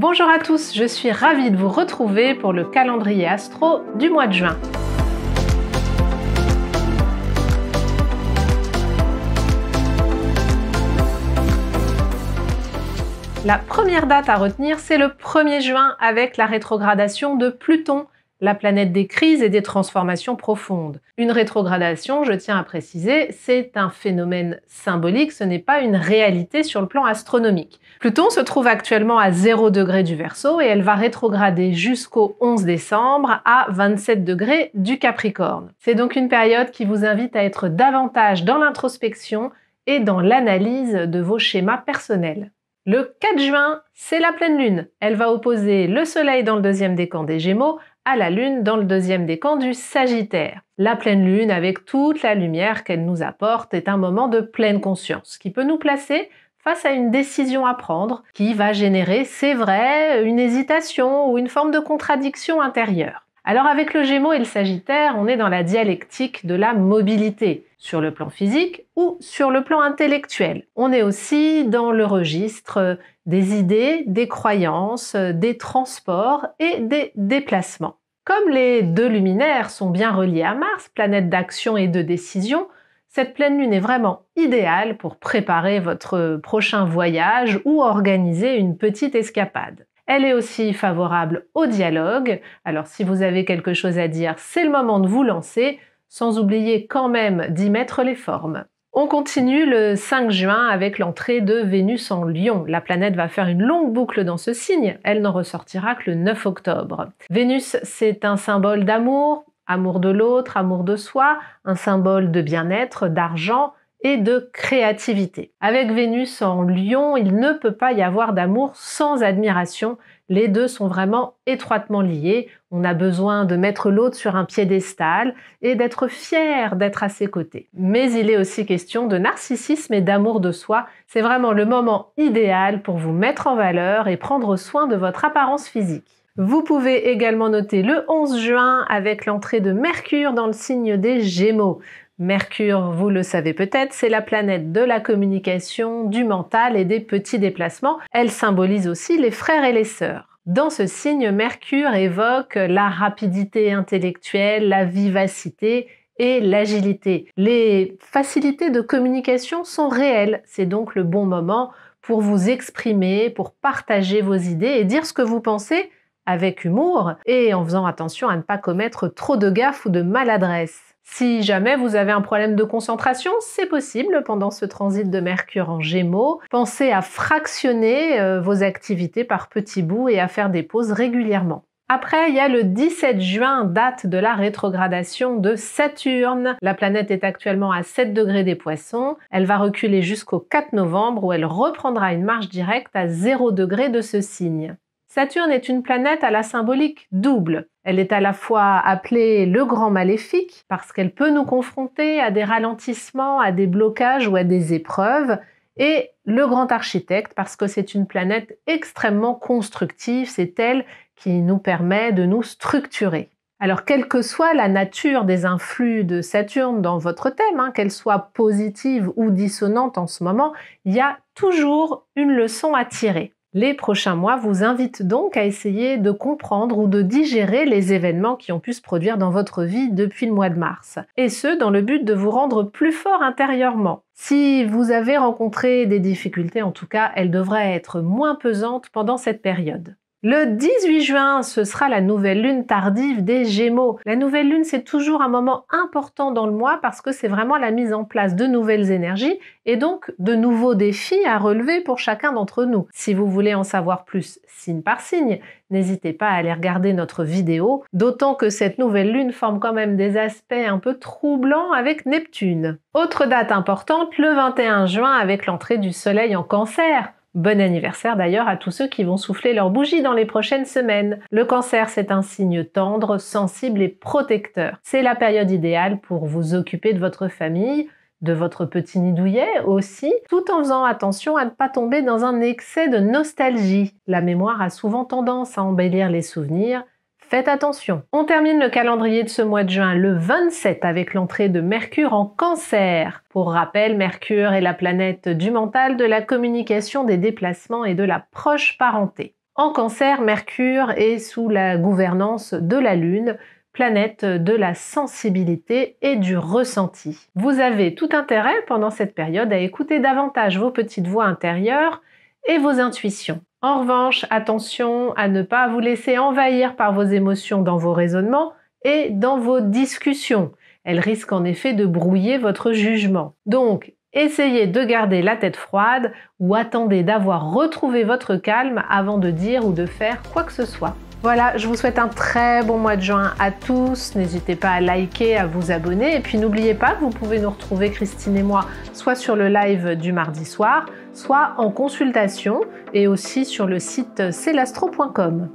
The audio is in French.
Bonjour à tous, je suis ravie de vous retrouver pour le calendrier astro du mois de juin. La première date à retenir, c'est le 1er juin avec la rétrogradation de Pluton la planète des crises et des transformations profondes. Une rétrogradation, je tiens à préciser, c'est un phénomène symbolique, ce n'est pas une réalité sur le plan astronomique. Pluton se trouve actuellement à 0 degré du Verseau et elle va rétrograder jusqu'au 11 décembre à 27 degrés du Capricorne. C'est donc une période qui vous invite à être davantage dans l'introspection et dans l'analyse de vos schémas personnels. Le 4 juin, c'est la pleine lune. Elle va opposer le Soleil dans le deuxième décan des Gémeaux la Lune dans le deuxième décan du Sagittaire. La pleine Lune, avec toute la lumière qu'elle nous apporte, est un moment de pleine conscience qui peut nous placer face à une décision à prendre qui va générer, c'est vrai, une hésitation ou une forme de contradiction intérieure. Alors avec le Gémeaux et le Sagittaire, on est dans la dialectique de la mobilité, sur le plan physique ou sur le plan intellectuel. On est aussi dans le registre des idées, des croyances, des transports et des déplacements. Comme les deux luminaires sont bien reliés à Mars, planète d'action et de décision, cette pleine lune est vraiment idéale pour préparer votre prochain voyage ou organiser une petite escapade. Elle est aussi favorable au dialogue. Alors si vous avez quelque chose à dire, c'est le moment de vous lancer, sans oublier quand même d'y mettre les formes. On continue le 5 juin avec l'entrée de Vénus en Lion. La planète va faire une longue boucle dans ce signe, elle n'en ressortira que le 9 octobre. Vénus, c'est un symbole d'amour, amour de l'autre, amour de soi, un symbole de bien-être, d'argent, et de créativité. Avec Vénus en lion, il ne peut pas y avoir d'amour sans admiration. Les deux sont vraiment étroitement liés. On a besoin de mettre l'autre sur un piédestal et d'être fier d'être à ses côtés. Mais il est aussi question de narcissisme et d'amour de soi. C'est vraiment le moment idéal pour vous mettre en valeur et prendre soin de votre apparence physique. Vous pouvez également noter le 11 juin avec l'entrée de Mercure dans le signe des Gémeaux. Mercure, vous le savez peut-être, c'est la planète de la communication, du mental et des petits déplacements. Elle symbolise aussi les frères et les sœurs. Dans ce signe, Mercure évoque la rapidité intellectuelle, la vivacité et l'agilité. Les facilités de communication sont réelles, c'est donc le bon moment pour vous exprimer, pour partager vos idées et dire ce que vous pensez avec humour et en faisant attention à ne pas commettre trop de gaffes ou de maladresses. Si jamais vous avez un problème de concentration, c'est possible pendant ce transit de Mercure en Gémeaux. Pensez à fractionner euh, vos activités par petits bouts et à faire des pauses régulièrement. Après, il y a le 17 juin, date de la rétrogradation de Saturne. La planète est actuellement à 7 degrés des poissons. Elle va reculer jusqu'au 4 novembre où elle reprendra une marche directe à 0 degré de ce signe. Saturne est une planète à la symbolique double. Elle est à la fois appelée le grand maléfique parce qu'elle peut nous confronter à des ralentissements, à des blocages ou à des épreuves, et le grand architecte parce que c'est une planète extrêmement constructive, c'est elle qui nous permet de nous structurer. Alors, quelle que soit la nature des influx de Saturne dans votre thème, hein, qu'elle soit positive ou dissonante en ce moment, il y a toujours une leçon à tirer. Les prochains mois vous invitent donc à essayer de comprendre ou de digérer les événements qui ont pu se produire dans votre vie depuis le mois de mars, et ce dans le but de vous rendre plus fort intérieurement. Si vous avez rencontré des difficultés, en tout cas, elles devraient être moins pesantes pendant cette période. Le 18 juin, ce sera la nouvelle lune tardive des Gémeaux. La nouvelle lune, c'est toujours un moment important dans le mois parce que c'est vraiment la mise en place de nouvelles énergies et donc de nouveaux défis à relever pour chacun d'entre nous. Si vous voulez en savoir plus signe par signe, n'hésitez pas à aller regarder notre vidéo, d'autant que cette nouvelle lune forme quand même des aspects un peu troublants avec Neptune. Autre date importante, le 21 juin avec l'entrée du Soleil en cancer. Bon anniversaire d'ailleurs à tous ceux qui vont souffler leurs bougies dans les prochaines semaines. Le cancer, c'est un signe tendre, sensible et protecteur. C'est la période idéale pour vous occuper de votre famille, de votre petit nid aussi, tout en faisant attention à ne pas tomber dans un excès de nostalgie. La mémoire a souvent tendance à embellir les souvenirs Faites attention. On termine le calendrier de ce mois de juin le 27 avec l'entrée de Mercure en cancer. Pour rappel, Mercure est la planète du mental, de la communication, des déplacements et de la proche parenté. En cancer, Mercure est sous la gouvernance de la Lune, planète de la sensibilité et du ressenti. Vous avez tout intérêt pendant cette période à écouter davantage vos petites voix intérieures et vos intuitions. En revanche, attention à ne pas vous laisser envahir par vos émotions dans vos raisonnements et dans vos discussions. Elles risquent en effet de brouiller votre jugement. Donc, essayez de garder la tête froide ou attendez d'avoir retrouvé votre calme avant de dire ou de faire quoi que ce soit. Voilà, je vous souhaite un très bon mois de juin à tous. N'hésitez pas à liker, à vous abonner. Et puis n'oubliez pas que vous pouvez nous retrouver, Christine et moi, soit sur le live du mardi soir, soit en consultation et aussi sur le site celastro.com.